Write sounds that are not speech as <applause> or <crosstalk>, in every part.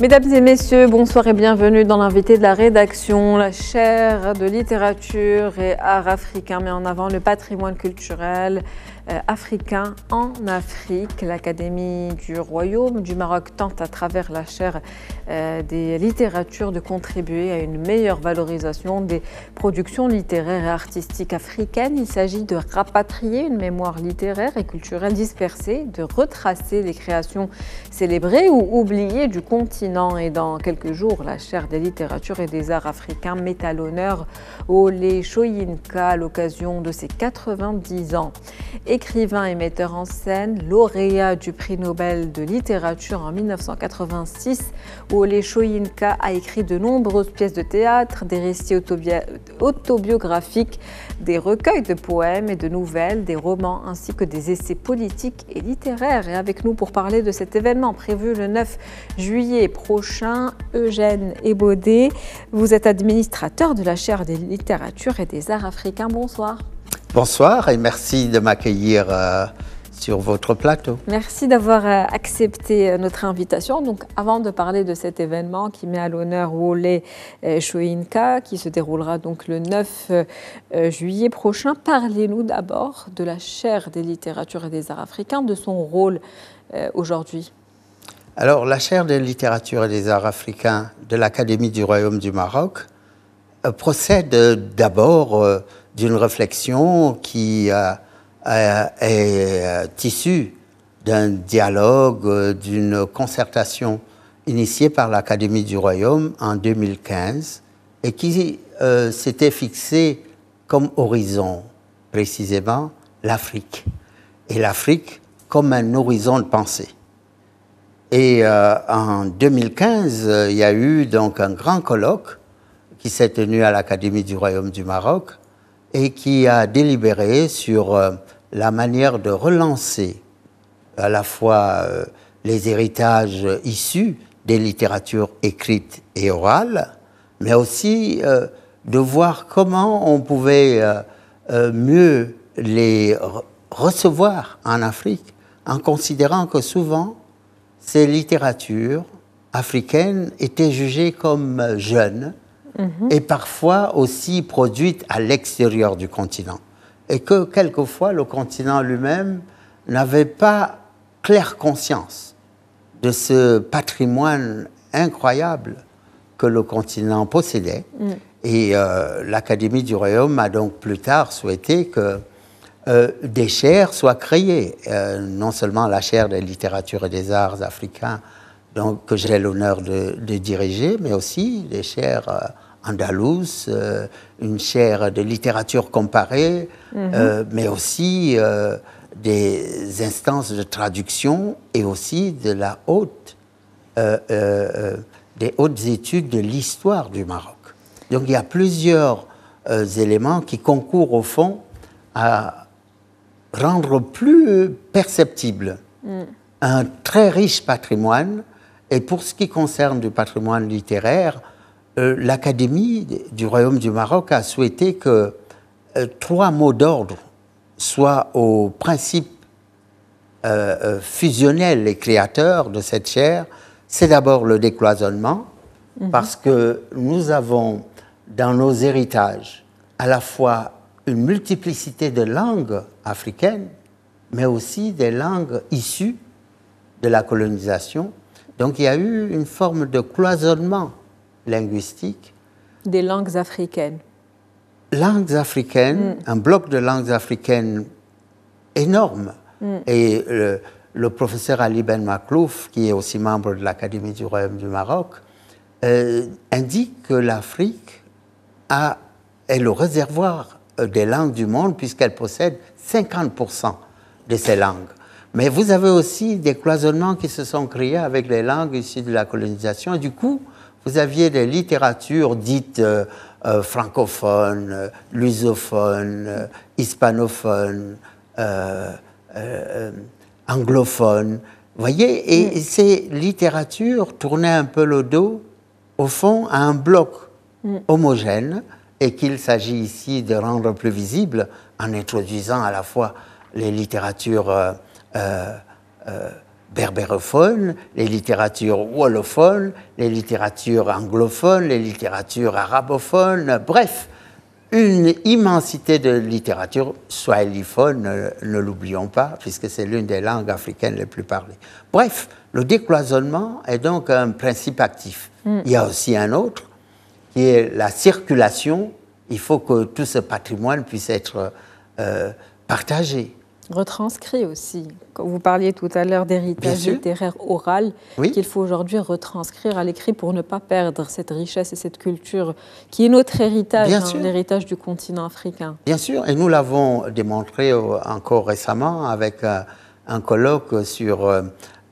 Mesdames et messieurs, bonsoir et bienvenue dans l'invité de la rédaction. La chaire de littérature et art africain met en avant le patrimoine culturel euh, africain en Afrique. L'Académie du Royaume du Maroc tente à travers la chaire euh, des littératures de contribuer à une meilleure valorisation des productions littéraires et artistiques africaines. Il s'agit de rapatrier une mémoire littéraire et culturelle dispersée, de retracer les créations célébrées ou oubliées du continent. Et dans quelques jours, la chaire des littératures et des arts africains met à l'honneur Ole Choyinka à l'occasion de ses 90 ans. Et écrivain et metteur en scène, lauréat du prix Nobel de littérature en 1986, où Olesho a écrit de nombreuses pièces de théâtre, des récits autobiographiques, des recueils de poèmes et de nouvelles, des romans ainsi que des essais politiques et littéraires. Et avec nous pour parler de cet événement prévu le 9 juillet prochain, Eugène Ebaudet, vous êtes administrateur de la chaire des littératures et des arts africains. Bonsoir. Bonsoir et merci de m'accueillir euh, sur votre plateau. Merci d'avoir euh, accepté euh, notre invitation. Donc, avant de parler de cet événement qui met à l'honneur Wole Chouinka, qui se déroulera donc le 9 juillet prochain, parlez-nous d'abord de la chaire des littératures et des arts africains, de son rôle aujourd'hui. Alors, la chaire des littératures et des arts africains de l'Académie du Royaume du Maroc procède d'abord d'une réflexion qui euh, euh, est euh, issue d'un dialogue, d'une concertation initiée par l'Académie du Royaume en 2015 et qui s'était fixée comme horizon précisément l'Afrique. Et l'Afrique comme un horizon de pensée. Et en 2015, il y a eu donc un grand colloque qui s'est tenu à l'Académie du Royaume du Maroc et qui a délibéré sur euh, la manière de relancer à la fois euh, les héritages issus des littératures écrites et orales, mais aussi euh, de voir comment on pouvait mieux les recevoir en Afrique en considérant que souvent ces littératures africaines étaient jugées comme jeunes Mm-hmm. et parfois aussi produite à l'extérieur du continent. Et que quelquefois le continent lui-même n'avait pas claire conscience de ce patrimoine incroyable que le continent possédait. Mm. Et euh, l'Académie du Royaume a donc plus tard souhaité que euh, des chaires soient créées, euh, non seulement la chaire des littératures et des arts africains, donc, que j'ai l'honneur de, diriger, mais aussi des chaires euh, andalouses, euh, une chaire de littérature comparée, euh, mhm. mais aussi des instances de traduction et aussi de la haute, des hautes études de l'histoire du Maroc. Donc il y a plusieurs éléments qui concourent au fond à rendre plus perceptible mm. un très riche patrimoine et pour ce qui concerne du patrimoine littéraire, euh, l'Académie du Royaume du Maroc a souhaité que euh, trois mots d'ordre soient au principe euh, euh fusionnel et créateur de cette chaire. C'est d'abord le décloisonnement, mhm. parce que nous avons dans nos héritages à la fois une multiplicité de langues africaines, mais aussi des langues issues de la colonisation donc il y a eu une forme de cloisonnement linguistique. Des langues africaines. Langues africaines, mm. un bloc de langues africaines énorme. Mm. Et le, professeur Ali Ben Maklouf, qui est aussi membre de l'Académie du Royaume du Maroc, euh, indique que l'Afrique est le réservoir euh, des langues du monde puisqu'elle possède 50% de ces langues. Mais vous avez aussi des cloisonnements qui se sont créés avec les langues issues de la colonisation. Et du coup, vous aviez des littératures dites euh, euh, francophones, lusophones, euh, hispanophones, anglophones. Vous voyez, et mm. ces littératures tournaient un peu le dos, au fond, à un bloc mm. homogène et qu'il s'agit ici de rendre plus visible en introduisant à la fois les littératures euh, euh, berbérophones, les littératures wallophones, les littératures anglophones, les littératures arabophones, bref, une immensité de littérature soit ne, ne l'oublions pas, puisque c'est l'une des langues africaines les plus parlées. Bref, le décloisonnement est donc un principe actif. Mm. Il y a aussi un autre, qui est la circulation. Il faut que tout ce patrimoine puisse être euh, partagé retranscrit aussi. Quand vous parliez tout à l'heure d'héritage littéraire oral qu'il faut aujourd'hui retranscrire à l'écrit pour ne pas perdre cette richesse et cette culture qui est notre héritage, hein, l'héritage du continent africain. Bien sûr, et nous l'avons démontré encore récemment avec euh, un colloque sur euh,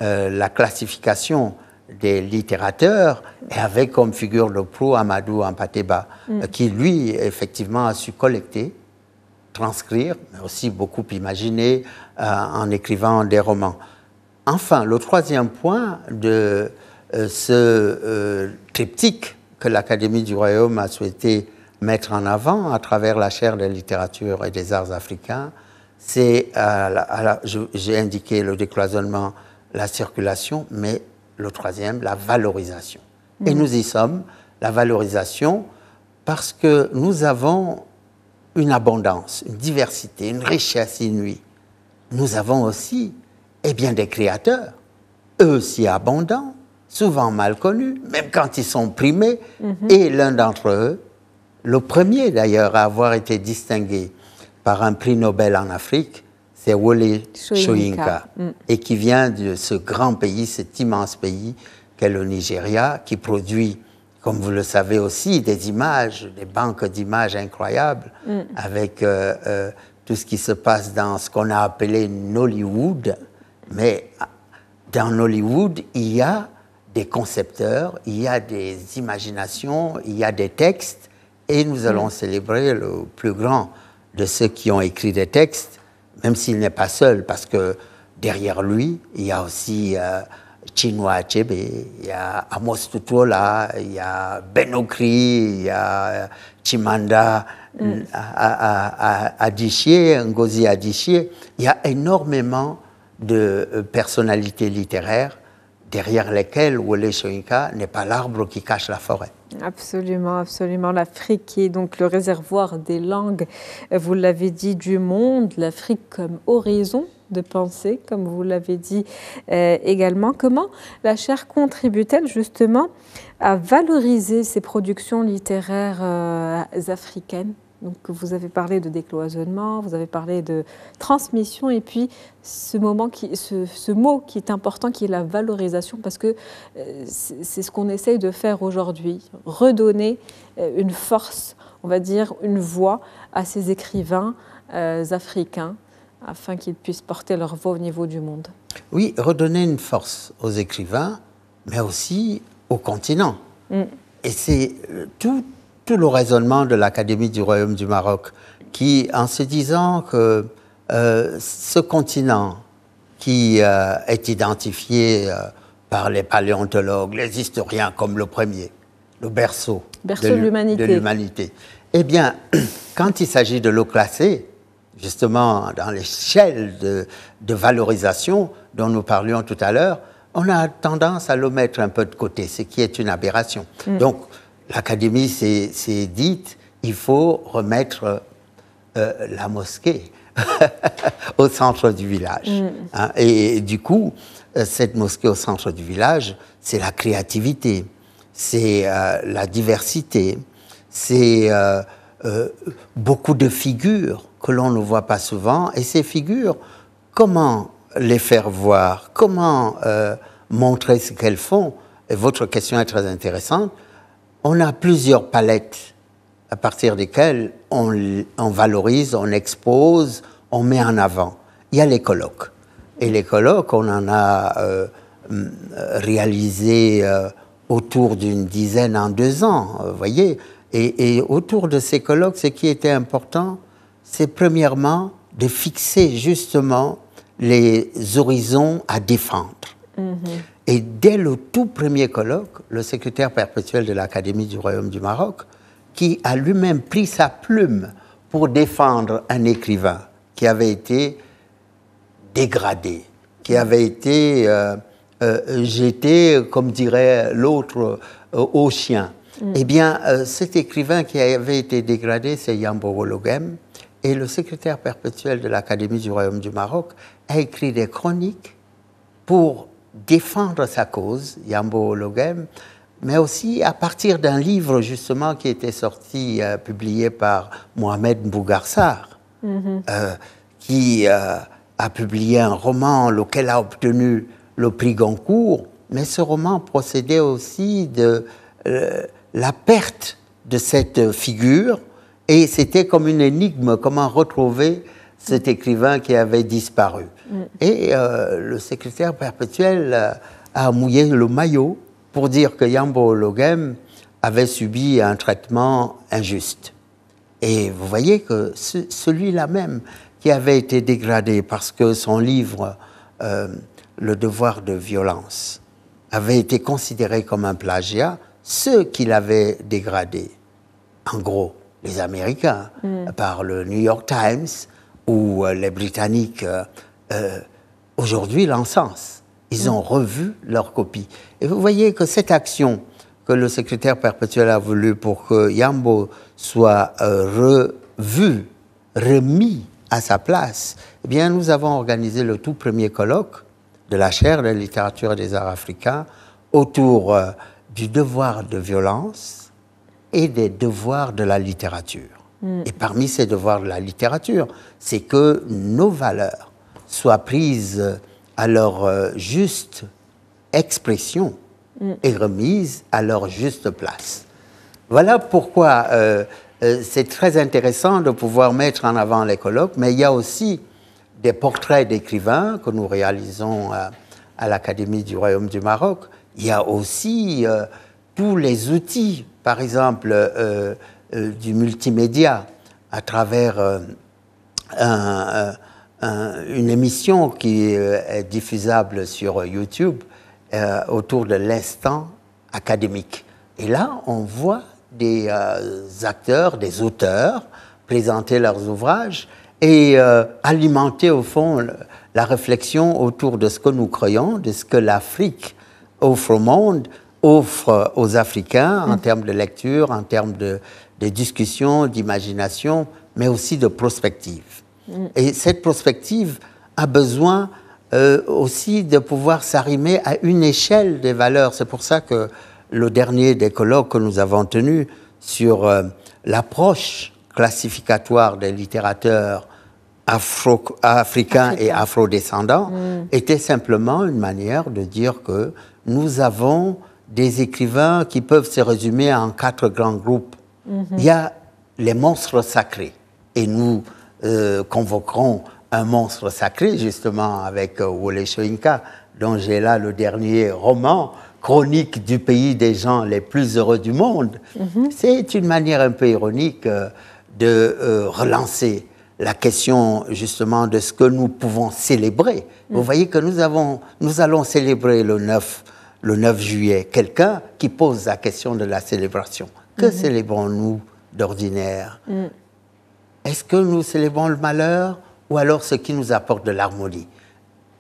euh, la classification des littérateurs et avec comme figure le proue Amadou Ampateba, mm. qui lui, effectivement, a su collecter transcrire, mais aussi beaucoup imaginer euh, en écrivant des romans. Enfin, le troisième point de euh, ce euh, triptyque que l'Académie du Royaume a souhaité mettre en avant à travers la chaire de littérature et des arts africains, c'est, j'ai indiqué le décloisonnement, la circulation, mais le troisième, la valorisation. Et mmh. nous y sommes, la valorisation, parce que nous avons une abondance, une diversité, une richesse inouïe. Nous avons aussi, eh bien, des créateurs, eux aussi abondants, souvent mal connus, même quand ils sont primés, mhm. et l'un d'entre eux, le premier d'ailleurs à avoir été distingué par un prix Nobel en Afrique, c'est Wole Soyinka, mm. et qui vient de ce grand pays, cet immense pays qu'est le Nigeria, qui produit comme vous le savez aussi, des images, des banques d'images incroyables, mm. avec euh, euh, tout ce qui se passe dans ce qu'on a appelé Nollywood. Mais dans Nollywood, il y a des concepteurs, il y a des imaginations, il y a des textes, et nous mm. allons célébrer le plus grand de ceux qui ont écrit des textes, même s'il n'est pas seul, parce que derrière lui, il y a aussi... Euh, Chinua Achebe, il y a Amos Tutuola, ben il y mm. a Benokri, il y a Chimanda Adichie, Ngozi Adichie. Il y a énormément de euh, personnalités littéraires derrière lesquelles Wole Soyinka n'est pas l'arbre qui cache la forêt. Absolument, absolument. L'Afrique est donc le réservoir des langues, euh, vous l'avez dit, du monde, l'Afrique comme horizon de pensée, comme vous l'avez dit euh, également. Comment la chaire contribue-t-elle justement à valoriser ces productions littéraires euh, africaines donc, vous avez parlé de décloisonnement, vous avez parlé de transmission, et puis ce, moment qui, ce, mot qui est important, qui est la valorisation, parce que euh, c'est ce qu'on essaye de faire aujourd'hui, redonner une force, on va dire, une voix à ces écrivains africains afin qu'ils puissent porter leur voix au niveau du monde. Oui, redonner une force aux écrivains, mais aussi au continent. Mm. Et c'est euh, tout, le raisonnement de l'Académie du Royaume du Maroc qui, en se disant que euh, ce continent qui euh, est identifié par les paléontologues, les historiens comme le premier, le berceau, de l'humanité, eh bien, <clears throat> quand il s'agit de l'eau classer, justement dans l'échelle de, valorisation dont nous parlions tout à l'heure, on a tendance à le mettre un peu de côté, ce qui est une aberration. Mm. Donc l'Académie s'est dite, il faut remettre euh, la mosquée <laughs> au centre du village. Mm. Hein. et, du coup, euh, cette mosquée au centre du village, c'est la créativité, c'est euh, la diversité, c'est beaucoup de figures que l'on ne voit pas souvent, et ces figures, comment les faire voir, comment euh, montrer ce qu'elles font. votre question est très intéressante. On a plusieurs palettes à partir desquelles on, valorise, on expose, on met en avant. Il y a les colloques. Et les colloques, on en a euh, réalisé euh, autour d'une dizaine en deux ans, vous voyez. Et, et, autour de ces colloques, ce qui était important, c'est premièrement de fixer justement les horizons à défendre. Mhm. Et dès le tout premier colloque, le secrétaire perpétuel de l'Académie du Royaume du Maroc, qui a lui-même pris sa plume pour défendre un écrivain qui avait été dégradé, qui mhm. avait été euh, euh, jeté, comme dirait l'autre, euh, au chien. Mhm. Eh bien, cet écrivain qui avait été dégradé, c'est Yambo Wologem, et le secrétaire perpétuel de l'Académie du Royaume du Maroc a écrit des chroniques pour défendre sa cause, Yambo Loghem, mais aussi à partir d'un livre justement qui était sorti, euh, publié par Mohamed Mbougarsar, mhm. euh, qui euh, a publié un roman, lequel a obtenu le prix Goncourt, mais ce roman procédait aussi de la perte de cette figure et c'était comme une énigme, comment retrouver cet mm. écrivain qui avait disparu. Mm. Et euh, le secrétaire perpétuel a mouillé le maillot pour dire que Yambo Logem avait subi un traitement injuste. Et vous voyez que celui-là même qui avait été dégradé parce que son livre euh, Le devoir de violence avait été considéré comme un plagiat, ceux qui l'avaient dégradé, en gros, les Américains, mm. par le New York Times ou euh, les Britanniques, euh, euh, aujourd'hui l'encensent. Ils mm. ont revu leur copie. Et vous voyez que cette action que le secrétaire perpétuel a voulu pour que Yambo soit revu, remis à sa place, eh bien, nous avons organisé le tout premier colloque de la chaire de littérature des arts africains autour du devoir de violence, et des devoirs de la littérature. Hmm. Et parmi ces devoirs de la littérature, c'est que nos valeurs soient prises à leur euh, juste expression hmm. et remises à leur juste place. Voilà pourquoi euh, euh, c'est très intéressant de pouvoir mettre en avant les colloques, mais il y a aussi des portraits d'écrivains que nous réalisons à, l'Académie du Royaume du Maroc. Il y a aussi tous les outils, par exemple, euh, euh, du multimédia, à travers euh, une émission qui est diffusable sur YouTube autour de l'instant académique. Et là, on voit des acteurs, des auteurs présenter leurs ouvrages et alimenter au fond la réflexion autour de ce que nous croyons, de ce que l'Afrique offre au monde, offre aux Africains en mm. termes de lecture, en termes de, de discussion, d'imagination, mais aussi de prospective. Mm. Et cette prospective a besoin euh, aussi de pouvoir s'arrimer à une échelle des valeurs. C'est pour ça que le dernier des colloques que nous avons tenu sur euh, l'approche classificatoire des littérateurs africains et afrodescendants descendants mm. était simplement une manière de dire que nous avons des écrivains qui peuvent se résumer en quatre grands groupes. Mhm. Il y a les monstres sacrés, et nous euh, convoquerons un monstre sacré justement avec euh, Wole Soyinka, dont j'ai là le dernier roman, Chronique du pays des gens les plus heureux du monde. Mhm. C'est une manière un peu ironique euh, de relancer la question justement de ce que nous pouvons célébrer. Vous mm. voyez que nous, avons, nous allons célébrer le 9 le 9 juillet, quelqu'un qui pose la question de la célébration. Que mhm. célébrons-nous d'ordinaire mm. Est-ce que nous célébrons le malheur ou alors ce qui nous apporte de l'harmonie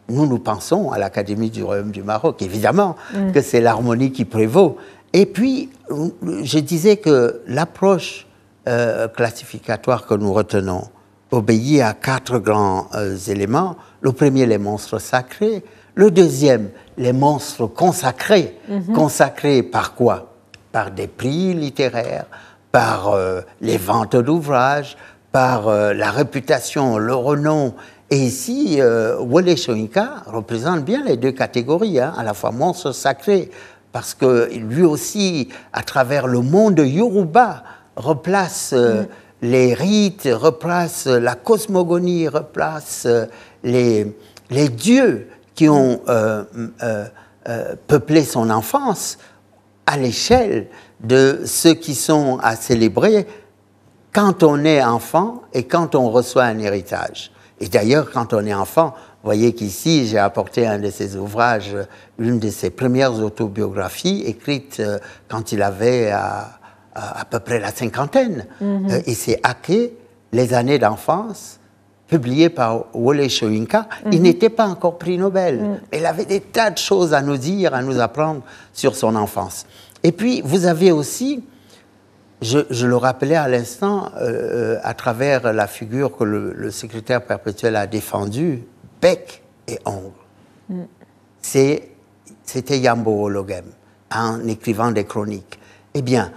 Nous, nous pensons à l'Académie du Royaume du Maroc, évidemment, mm. que c'est l'harmonie qui prévaut. Et puis, je disais que l'approche euh, classificatoire que nous retenons obéit à quatre grands euh, éléments. Le premier, les monstres sacrés. Le deuxième, les monstres consacrés. Mhm. Consacrés par quoi Par des prix littéraires, par euh, les ventes d'ouvrages, par euh, la réputation, le renom. Et ici, euh, Wole représente bien les deux catégories, hein, à la fois monstre sacré, parce que lui aussi, à travers le monde Yoruba, replace mhm. les rites, replace la cosmogonie, replace les, les dieux qui ont euh, euh, euh, peuplé son enfance à l'échelle de ceux qui sont à célébrer quand on est enfant et quand on reçoit un héritage. Et d'ailleurs, quand on est enfant, voyez qu'ici, j'ai apporté un de ses ouvrages, l'une de ses premières autobiographies, écrite quand il avait à, peu près la cinquantaine. Il mhm. et hacké les années d'enfance publié par Wole Soyinka, il mhm. n'était pas encore prix Nobel. Il mm. avait des tas de choses à nous dire, à nous apprendre sur son enfance. Et puis, vous avez aussi, je, le rappelais à l'instant, euh, euh, à travers la figure que le, secrétaire perpétuel a défendue, bec et ongle. Mm. C'était Yambo Ologem, en écrivant des chroniques. Eh bien,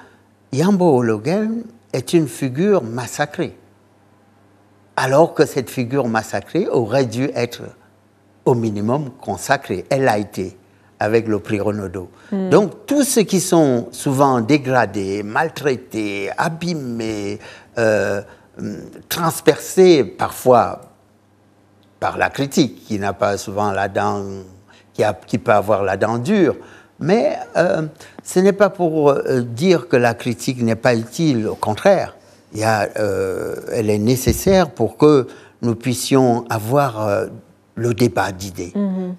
Yambo Ologem est une figure massacrée alors que cette figure massacrée aurait dû être au minimum consacrée. Elle l'a été avec le prix Renaudot. Hmm. Donc tous ceux qui sont souvent dégradés, maltraités, abîmés, euh, transpercés parfois par la critique, qui n'a pas souvent la dent, qui, peut avoir la dent dure, mais euh, ce n'est pas pour euh, dire que la critique n'est pas utile, au contraire. Euh, elle est nécessaire pour que nous puissions avoir euh, le débat d'idées. Mhm.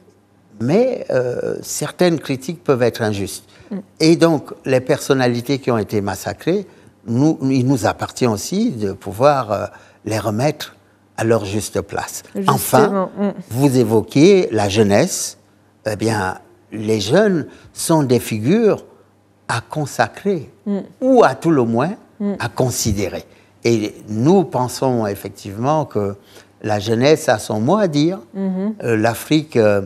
Mais euh, certaines critiques peuvent être injustes. Mm. Et donc, les personnalités qui ont été massacrées, il nous appartient aussi de pouvoir les remettre à leur juste place. Enfin, mm. vous évoquez la jeunesse. Eh bien, les jeunes sont des figures à consacrer, mm. ou à tout le moins Mm. à considérer. Et nous pensons effectivement que la jeunesse a son mot à dire. Mm-hmm. Euh, L'Afrique, euh,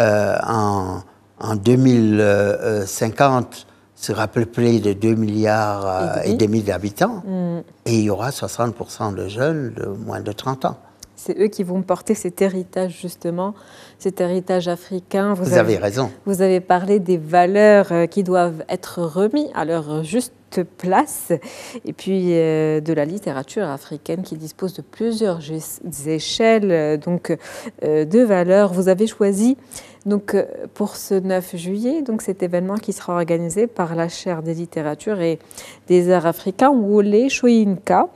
euh, en, 2050, sera peuplée de 2 milliards et demi d'habitants. Mm. Et il y aura 60% de jeunes de moins de 30 ans. C'est eux qui vont porter cet héritage, justement, cet héritage africain. Vous, avez, raison. Vous avez parlé des valeurs qui doivent être remises à leur juste place, et puis euh, de la littérature africaine qui dispose de plusieurs échelles euh, donc euh, de valeurs. Vous avez choisi donc pour ce 9 juillet donc cet événement qui sera organisé par la chaire des littératures et des arts africains Wole Chouinka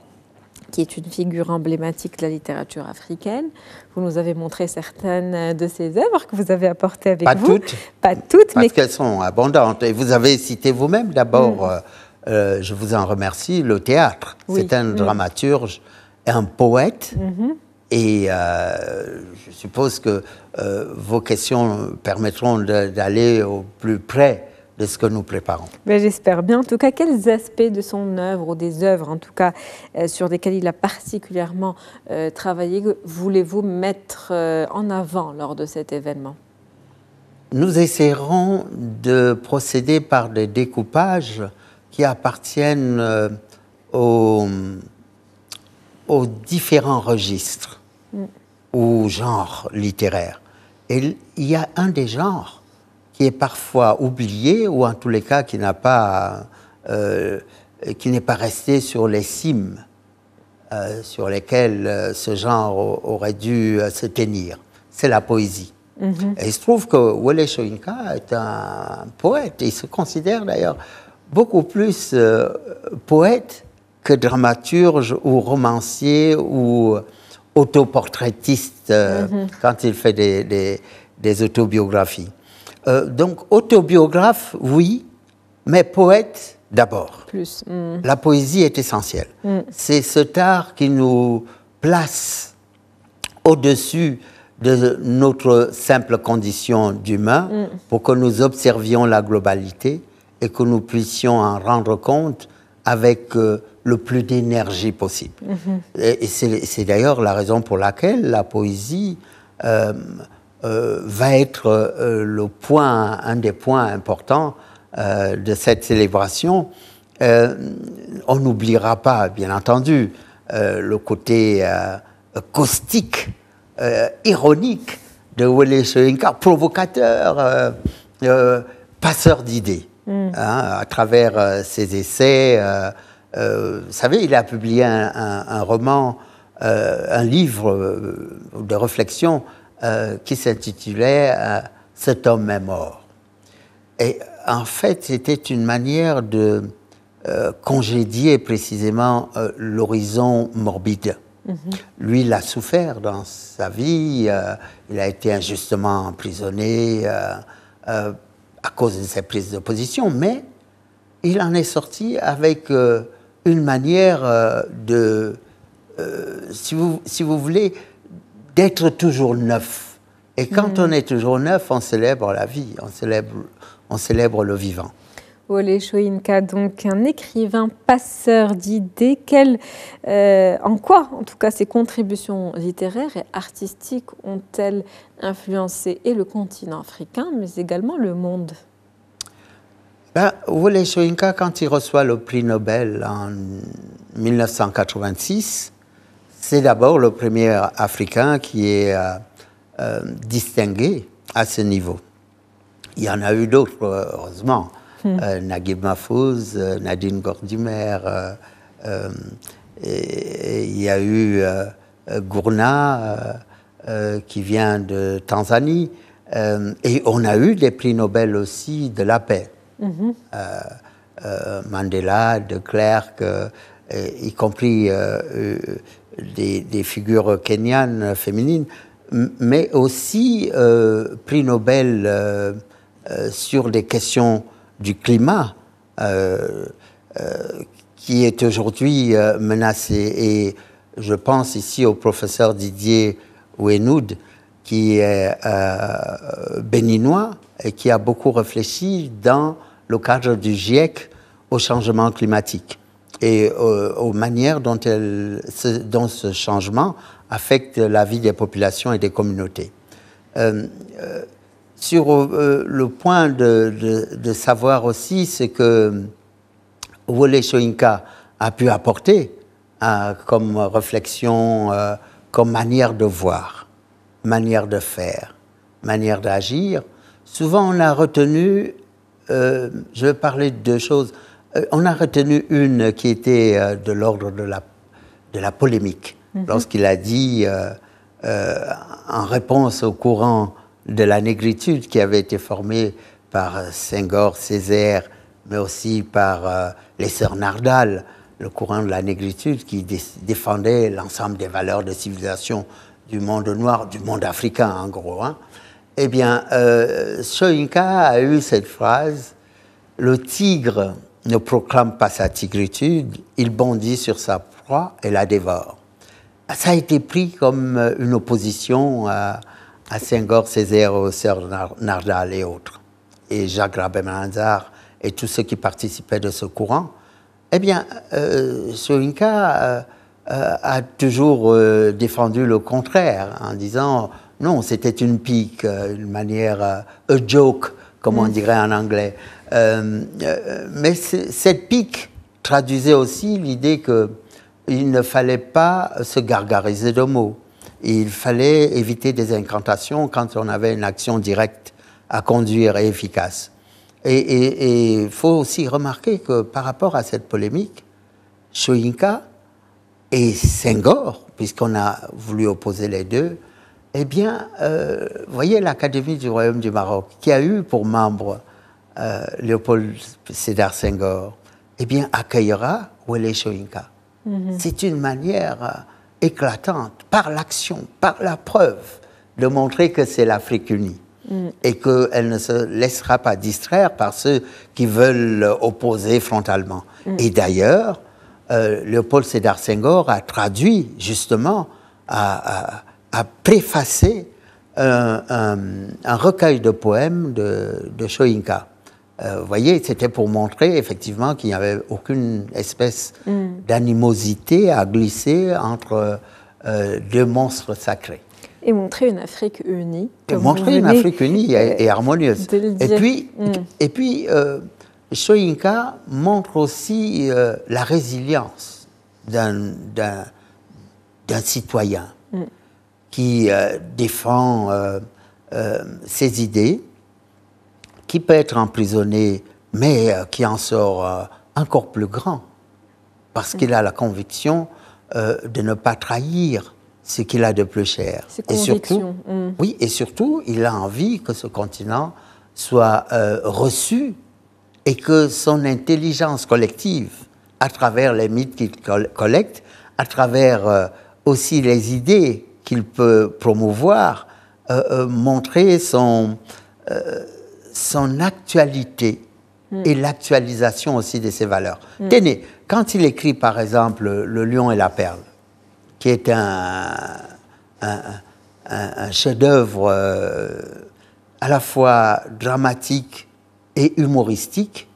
qui est une figure emblématique de la littérature africaine. Vous nous avez montré certaines de ses œuvres que vous avez apportées avec Pas vous. Pas toutes. Parce mais... qu'elles sont abondantes. Et vous avez cité vous-même d'abord mm. Euh, je vous en remercie, le théâtre. C'est un dramaturge mm. dramaturge, un poète. Mm-hmm. Et euh, je suppose que euh, vos questions permettront d'aller au plus près de ce que nous préparons. Ben, j'espère bien. En tout cas, quels aspects de son œuvre ou des œuvres, en tout cas, sur lesquelles il a particulièrement travaillé, voulez-vous mettre en avant lors de cet événement Nous essaierons de procéder par des découpages qui appartiennent euh, aux, différents registres mm. ou genres littéraires. Et il y a un des genres qui est parfois oublié ou en tous les cas qui n'a pas euh, qui n'est pas resté sur les cimes euh, sur lesquelles ce genre aurait dû se tenir. C'est la poésie. Mm-hmm. Et il se trouve que Wole Soyinka est un poète. Il se considère d'ailleurs beaucoup plus euh, poète que dramaturge ou romancier ou autoportraitiste euh, mhm. quand il fait des, autobiographies. Euh, donc autobiographe, oui, mais poète d'abord. Plus. Mm. La poésie est essentielle. Mm. C'est cet art qui nous place au-dessus de notre simple condition d'humain mm. pour que nous observions la globalité et que nous puissions en rendre compte avec euh, le plus d'énergie possible. Mhm. Et, c'est d'ailleurs la raison pour laquelle la poésie euh, euh, va être le point, un des points importants de cette célébration. on n'oubliera pas, bien entendu, le côté caustique, ironique de Wallace Soyinka, provocateur, passeur d'idées. Mm. Hein, à travers euh, ses essais. Euh, euh, vous savez, il a publié un, roman, un livre de réflexion qui s'intitulait Cet homme est mort. Et en fait, c'était une manière de congédier précisément l'horizon morbide. Mm-hmm. Lui, il a souffert dans sa vie, il a été injustement emprisonné à cause de sa prise de position, mais il en est sorti avec euh, une manière euh, de, euh, si, vous, si vous voulez, d'être toujours neuf. Et quand mm. on est toujours neuf, on célèbre la vie, on célèbre, on célèbre le vivant. Ole donc un écrivain passeur d'idées. Euh, en quoi, en tout cas, ses contributions littéraires et artistiques ont-elles influencé et le continent africain, mais également le monde ben, Ole quand il reçoit le prix Nobel en 1986, c'est d'abord le premier Africain qui est euh, euh, distingué à ce niveau. Il y en a eu d'autres, heureusement. Nagib hmm. Mafouz, euh, Naguib Mahfouz, euh, Nadine Gordimer. Euh, il y a eu Gourna qui vient de Tanzanie. et on a eu des prix Nobel aussi de la paix. Mhm. Mandela, de Klerk, y compris des, des, figures kenyanes féminines, mais aussi prix Nobel sur des questions du climat euh, euh, qui est aujourd'hui euh, menacé. Et je pense ici au professeur Didier Wenoud qui est béninois et qui a beaucoup réfléchi dans le cadre du GIEC au changement climatique et aux, manières dont, elle, ce, ce, changement affecte la vie des populations et des communautés sur euh, le point de, savoir aussi ce que Wole a pu apporter hein, comme réflexion, euh, comme manière de voir, manière de faire, manière d'agir. Souvent, on a retenu, euh, je vais parler de deux choses, on a retenu une qui était de l'ordre de la, polémique, mhm. lorsqu'il a dit, en réponse au courant de la négritude qui avait été formée par euh, Senghor, Césaire, mais aussi par euh, les sœurs Nardal, le courant de la négritude qui défendait l'ensemble des valeurs de civilisation du monde noir, du monde africain en gros. Hein. Eh bien, euh, a eu cette phrase Le tigre ne proclame pas sa tigritude, il bondit sur sa proie et la dévore. Ça a été pris comme euh, une opposition à à Senghor, Césaire, aux sœurs Nardal et autres, et Jacques Rabé-Malazar et tous ceux qui participaient de ce courant, eh bien, euh, euh, euh a toujours euh, défendu le contraire en disant non, c'était une pique, une manière, a joke, comme on mm. dirait en anglais. mais cette pique traduisait aussi l'idée qu'il ne fallait pas se gargariser de mots il fallait éviter des incantations quand on avait une action directe à conduire et efficace. Et il faut aussi remarquer que par rapport à cette polémique, Shoinka et Senghor, puisqu'on a voulu opposer les deux, eh bien, euh, voyez l'Académie du Royaume du Maroc, qui a eu pour membre euh, Léopold Sédar Senghor, eh bien, accueillera Wele Shoinka. Mm-hmm. C'est une manière éclatante par l'action, par la preuve, de montrer que c'est l'Afrique unie mm. et qu'elle ne se laissera pas distraire par ceux qui veulent opposer frontalement. Mm. Et d'ailleurs, le euh, Léopold Sédar Senghor a traduit justement, a, préfacé un, recueil de poèmes de, de euh, vous voyez, c'était pour montrer effectivement qu'il n'y avait aucune espèce mm. d'animosité à glisser entre euh, deux monstres sacrés. Et montrer une Afrique unie. montrer une Afrique unie et, harmonieuse. Mm. Et puis, euh, Shoinka montre aussi la résilience d'un citoyen mm. qui défend ses idées qui peut être emprisonné, mais euh, qui en sort euh, encore plus grand, parce qu'il a la conviction euh, de ne pas trahir ce qu'il a de plus cher. Et surtout, hmm. oui, et surtout, il a envie que ce continent soit reçu et que son intelligence collective, à travers les mythes qu'il collecte, à travers aussi les idées qu'il peut promouvoir, montrer son son actualité hmm. et l'actualisation aussi de ses valeurs. Hmm. Tenez, quand il écrit par exemple Le lion et la perle, qui est un, chef-d'œuvre euh, à la fois dramatique et humoristique,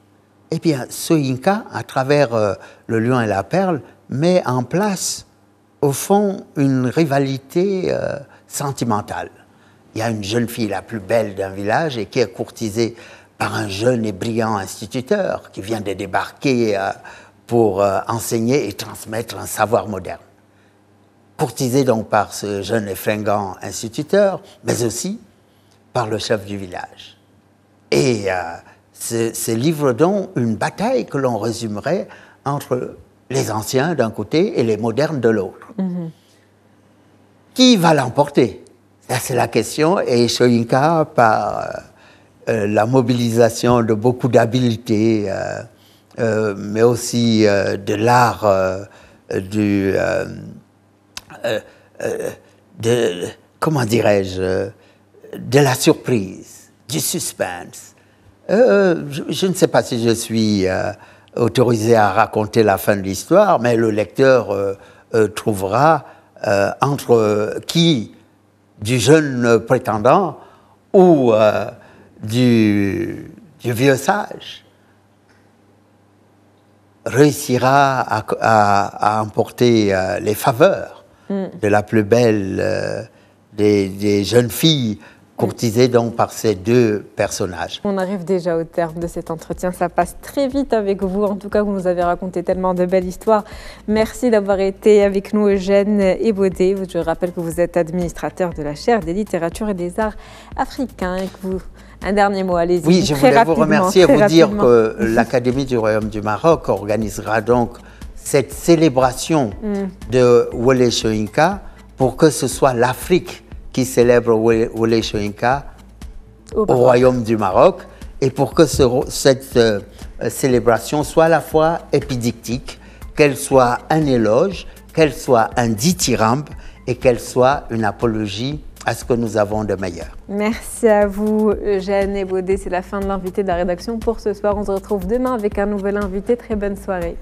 eh bien, ce Inca, à travers euh, Le lion et la perle, met en place, au fond, une rivalité euh, sentimentale il y a une jeune fille la plus belle d'un village et qui est courtisée par un jeune et brillant instituteur qui vient de débarquer euh, pour euh, enseigner et transmettre un savoir moderne. Courtisée donc par ce jeune et fringant instituteur, mais aussi par le chef du village. Et euh, ce, livre donc une bataille que l'on résumerait entre les anciens d'un côté et les modernes de l'autre. Mm-hmm. Qui va l'emporter c'est la question. Et Shoinka, par euh, euh, la mobilisation de beaucoup d'habileté, euh, mais aussi de l'art du. de, comment dirais-je De la surprise, du suspense. Je, je, ne sais pas si je suis autorisé à raconter la fin de l'histoire, mais le lecteur trouvera entre qui du jeune prétendant ou euh, du, vieux sage réussira à, emporter euh, les faveurs mm. de la plus belle euh, des, jeunes filles courtisé donc par ces deux personnages. On arrive déjà au terme de cet entretien, ça passe très vite avec vous. En tout cas, vous nous avez raconté tellement de belles histoires. Merci d'avoir été avec nous, Eugène Baudet. Je rappelle que vous êtes administrateur de la chaire des littératures et des arts africains vous un dernier mot, allez-y. Oui, je voulais vous remercier et vous dire que l'Académie du Royaume du Maroc organisera donc cette célébration mm. de Wole Soyinka pour que ce soit l'Afrique qui célèbre Wole Soyinka au, royaume du Maroc, et pour que cette euh, célébration soit à la fois épidictique, qu'elle soit un éloge, qu'elle soit un dithyrambe et qu'elle soit une apologie à ce que nous avons de meilleur. Merci à vous, Jeanne et Baudet. C'est la fin de l'invité de la rédaction pour ce soir. On se retrouve demain avec un nouvel invité. Très bonne soirée.